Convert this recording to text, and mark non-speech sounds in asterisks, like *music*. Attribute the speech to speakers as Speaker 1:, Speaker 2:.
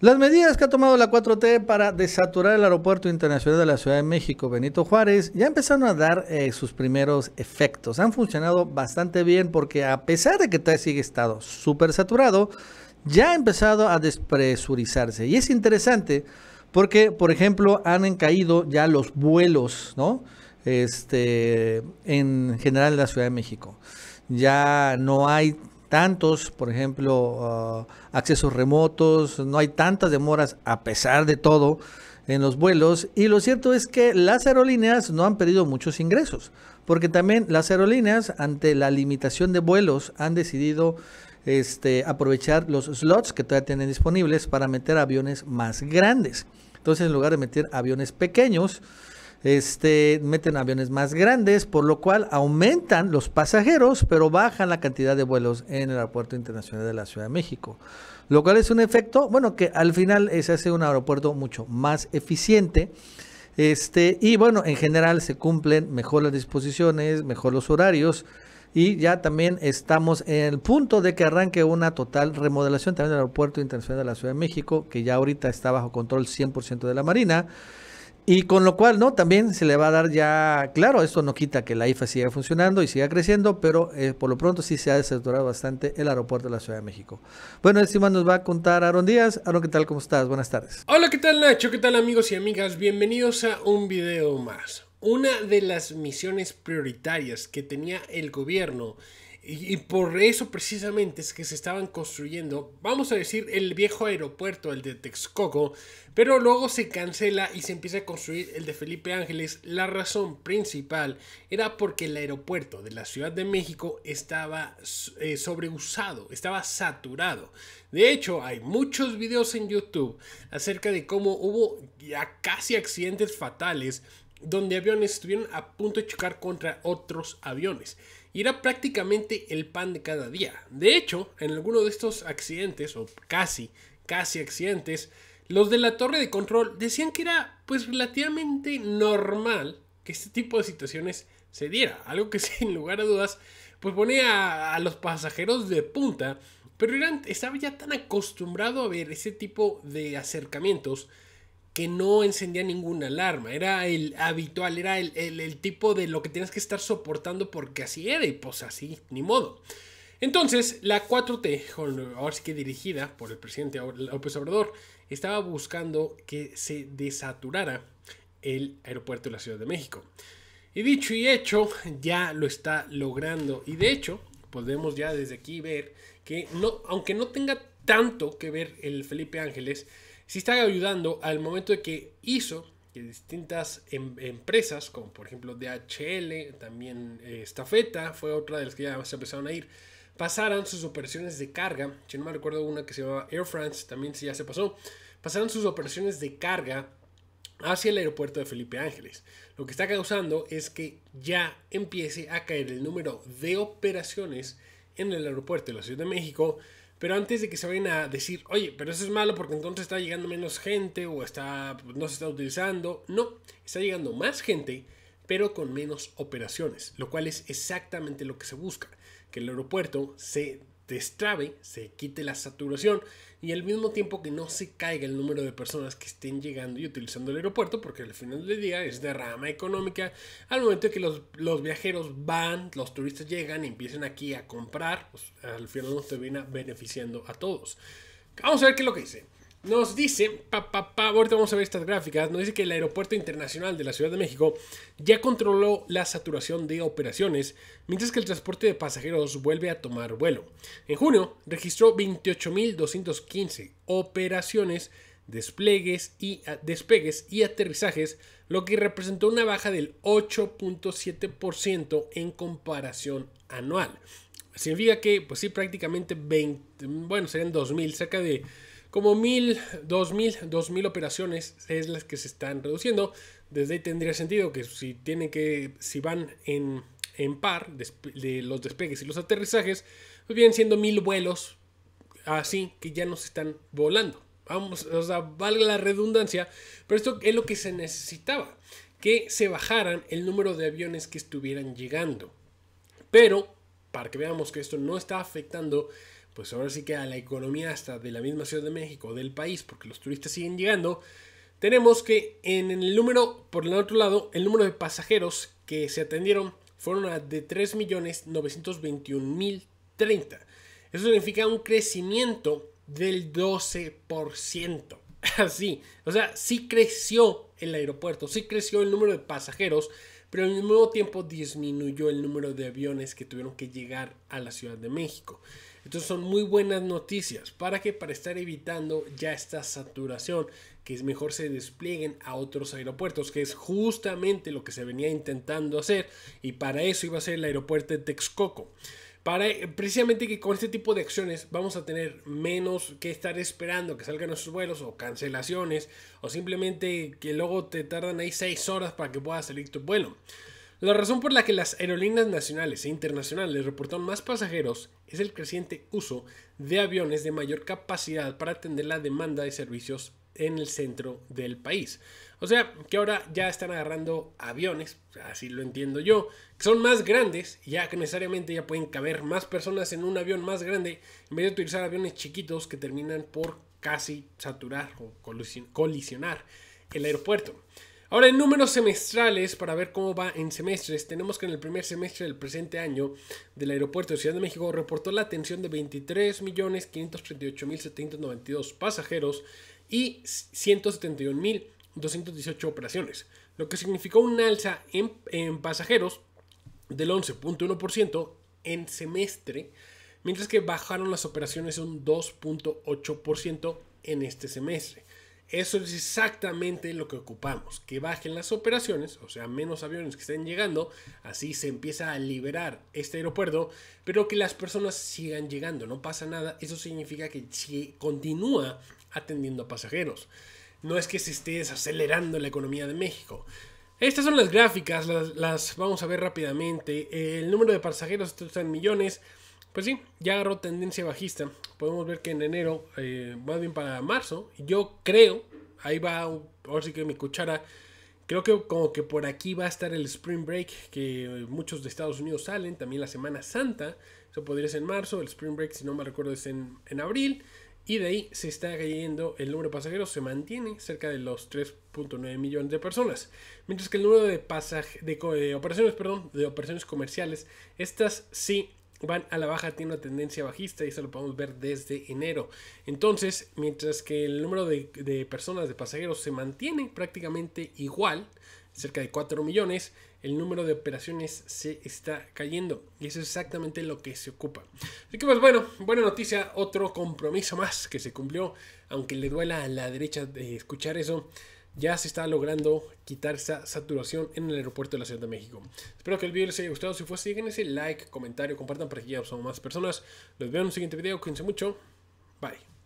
Speaker 1: Las medidas que ha tomado la 4T para desaturar el aeropuerto internacional de la Ciudad de México, Benito Juárez, ya empezaron a dar eh, sus primeros efectos. Han funcionado bastante bien porque a pesar de que e sigue estado súper saturado, ya ha empezado a despresurizarse. Y es interesante porque, por ejemplo, han caído ya los vuelos, ¿no? Este, en general de la Ciudad de México. Ya no hay tantos, por ejemplo, ah, accesos remotos, no hay tantas demoras a pesar de todo en los vuelos. Y lo cierto es que las aerolíneas no han perdido muchos ingresos, porque también las aerolíneas, ante la limitación de vuelos, han decidido este, aprovechar los slots que todavía tienen disponibles para meter aviones más grandes. Entonces, en lugar de meter aviones pequeños, este, meten aviones más grandes, por lo cual aumentan los pasajeros, pero bajan la cantidad de vuelos en el Aeropuerto Internacional de la Ciudad de México. Lo cual es un efecto, bueno, que al final eh, se hace un aeropuerto mucho más eficiente. Este, y bueno, en general se cumplen mejor las disposiciones, mejor los horarios. Y ya también estamos en el punto de que arranque una total remodelación también del Aeropuerto Internacional de la Ciudad de México, que ya ahorita está bajo control 100% de la Marina. Y con lo cual, ¿no? También se le va a dar ya, claro, esto no quita que la IFA e siga funcionando y siga creciendo, pero eh, por lo pronto sí se ha desaturado bastante el aeropuerto de la Ciudad de México. Bueno, encima este nos va a contar Aaron Díaz. Aaron, ¿qué tal? ¿Cómo estás? Buenas tardes.
Speaker 2: Hola, ¿qué tal Nacho? ¿Qué tal amigos y amigas? Bienvenidos a un video más. Una de las misiones prioritarias que tenía el gobierno y, por eso precisamente es que se estaban construyendo, vamos a decir, el viejo aeropuerto, el de Texcoco, pero luego se cancela y se empieza a construir el de Felipe Ángeles. La razón principal era porque el aeropuerto de la Ciudad de México estaba eh, sobreusado, estaba saturado. De hecho, hay muchos videos en YouTube acerca de cómo hubo ya casi accidentes fatales donde aviones estuvieron a punto de chocar contra otros aviones y era prácticamente el pan de cada día. De hecho, en alguno de estos accidentes, o casi, casi accidentes, los de la torre de control decían que era pues relativamente normal que este tipo de situaciones se diera, algo que *laughs* sin lugar a dudas pues ponía a, los pasajeros de punta, pero eran, estaba ya tan acostumbrado a ver ese tipo de acercamientos que no encendía ninguna alarma. Era el habitual, era el, tipo de lo que tienes que estar soportando porque así era y pues así, ni modo. Entonces, la 4T, ahora sí que dirigida por el presidente López Obrador, estaba buscando que se desaturara el aeropuerto de la Ciudad de México. Y dicho y hecho, ya lo está logrando. Y de hecho, podemos ya desde aquí ver que no, aunque no tenga tanto que ver el Felipe Ángeles, si está ayudando al momento de que hizo que distintas em, empresas, como por ejemplo DHL, también eh, Estafeta, fue otra de las que ya se empezaron a ir, pasaran sus operaciones de carga, si no me recuerdo una que se llamaba Air France, también si ya se pasó, pasaron sus operaciones de carga hacia el aeropuerto de Felipe Ángeles. Lo que está causando es que ya empiece a caer el número de operaciones en el aeropuerto de la Ciudad de México pero antes de que se vayan a decir, oye, pero eso es malo porque entonces está llegando menos gente o está, no se está utilizando. No, está llegando más gente, pero con menos operaciones, lo cual es exactamente lo que se busca, que el aeropuerto se destrabe, se quite la saturación y al mismo tiempo que no se caiga el número de personas que estén llegando y utilizando el aeropuerto, porque al final del día es de rama económica, al momento que los, viajeros van, los turistas llegan y empiezan aquí a comprar, pues al final nos termina beneficiando a todos. Vamos a ver qué es lo que dice nos dice, pa, pa, pa, ahorita vamos a ver estas gráficas, nos dice que el Aeropuerto Internacional de la Ciudad de México ya controló la saturación de operaciones, mientras que el transporte de pasajeros vuelve a tomar vuelo. En junio registró 28.215 operaciones, despliegues y despegues y aterrizajes, lo que representó una baja del 8.7% en comparación anual. Significa que, pues sí, prácticamente bueno, serían 2.000, cerca de como mil, dos mil, dos mil operaciones es las que se están reduciendo. Desde ahí tendría sentido que si tienen que, si van en, par de los despegues y los aterrizajes, pues vienen siendo mil vuelos así que ya no se están volando. Vamos, o sea, valga la redundancia, pero esto es lo que se necesitaba, que se bajaran el número de aviones que estuvieran llegando. Pero, para que veamos que esto no está afectando pues ahora sí que a la economía hasta de la misma Ciudad de México, del país, porque los turistas siguen llegando, tenemos que en el número, por el otro lado, el número de pasajeros que se atendieron fueron de 3.921.030. Eso significa un crecimiento del 12%. *laughs* Así, o sea, sí creció el aeropuerto, sí creció el número de pasajeros, pero al mismo tiempo disminuyó el número de aviones que tuvieron que llegar a la Ciudad de México. Entonces son muy buenas noticias. ¿Para que Para estar evitando ya esta saturación, que es mejor se desplieguen a otros aeropuertos, que es justamente lo que se venía intentando hacer y para eso iba a ser el aeropuerto de Texcoco. Para, precisamente que con este tipo de acciones vamos a tener menos que estar esperando que salgan nuestros vuelos o cancelaciones o simplemente que luego te tardan ahí seis horas para que puedas salir tu vuelo. La razón por la que las aerolíneas nacionales e internacionales reportan más pasajeros es el creciente uso de aviones de mayor capacidad para atender la demanda de servicios en el centro del país. O sea, que ahora ya están agarrando aviones, así lo entiendo yo, que son más grandes, ya que necesariamente ya pueden caber más personas en un avión más grande, en vez de utilizar aviones chiquitos que terminan por casi saturar o colisionar el aeropuerto. Ahora, en números semestrales, para ver cómo va en semestres, tenemos que en el primer semestre del presente año del aeropuerto de Ciudad de México reportó la atención de 23.538.792 pasajeros y 171.218 operaciones, lo que significó un alza en, en pasajeros del 11.1% en semestre, mientras que bajaron las operaciones un 2.8% en este semestre. Eso es exactamente lo que ocupamos, que bajen las operaciones, o sea, menos aviones que estén llegando, así se empieza a liberar este aeropuerto, pero que las personas sigan llegando, no pasa nada, eso significa que si continúa atendiendo a pasajeros. No es que se esté desacelerando la economía de México. Estas son las gráficas, las, vamos a ver rápidamente. El número de pasajeros está en millones, pues sí, ya agarró tendencia bajista. Podemos ver que en enero, eh, más bien para marzo, yo creo, ahí va, ahora sí que mi cuchara, creo que como que por aquí va a estar el Spring Break, que eh, muchos de Estados Unidos salen, también la Semana Santa, eso podría ser en marzo, el Spring Break, si no me recuerdo, es en, abril, y de ahí se está cayendo el número de pasajeros, se mantiene cerca de los 3.9 millones de personas. Mientras que el número de, eh, operaciones, perdón, de operaciones comerciales, estas sí van a la baja, tiene una tendencia bajista y eso lo podemos ver desde enero. Entonces, mientras que el número de, personas, de pasajeros, se mantiene prácticamente igual, cerca de 4 millones, el número de operaciones se está cayendo. Y eso es exactamente lo que se ocupa. Así que pues bueno, buena noticia, otro compromiso más que se cumplió, aunque le duela a la derecha de escuchar eso ya se está logrando quitar esa saturación en el aeropuerto de la Ciudad de México. Espero que el video les haya gustado. Si fue así, ese like, comentario, compartan para que ya son más personas. Los veo en un siguiente video. Cuídense mucho. Bye.